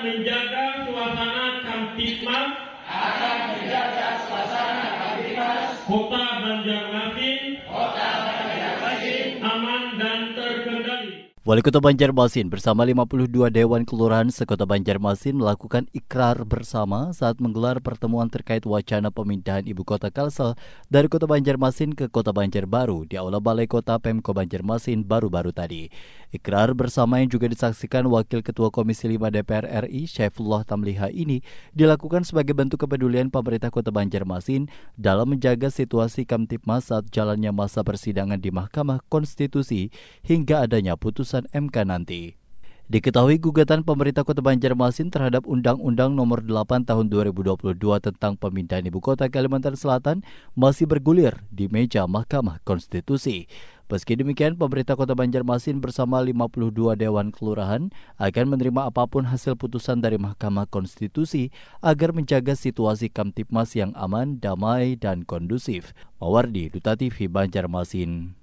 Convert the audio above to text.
menjaga suasana Kamtipmas akan menjaga suasana Kamtipmas Kota Banjarmasin Kota Wali Kota Banjarmasin bersama 52 Dewan Kelurahan Sekota Banjarmasin melakukan ikrar bersama saat menggelar pertemuan terkait wacana pemindahan ibu kota Kalsel dari Kota Banjarmasin ke Kota Banjarbaru di Aula Balai Kota Pemko Banjarmasin baru-baru tadi. Ikrar bersama yang juga disaksikan Wakil Ketua Komisi 5 DPR RI Syaifullah Tamliha ini dilakukan sebagai bentuk kepedulian pemerintah Kota Banjarmasin dalam menjaga situasi Kamtipmas saat jalannya masa persidangan di Mahkamah Konstitusi hingga adanya putusan putusan MK nanti. Diketahui gugatan pemerintah Kota Banjarmasin terhadap Undang-Undang Nomor 8 Tahun 2022 tentang pemindahan ibu kota Kalimantan Selatan masih bergulir di meja Mahkamah Konstitusi. Meski demikian, pemerintah Kota Banjarmasin bersama 52 dewan kelurahan akan menerima apapun hasil putusan dari Mahkamah Konstitusi agar menjaga situasi Kamtipmas yang aman, damai, dan kondusif. Mawardi, Duta TV Banjarmasin.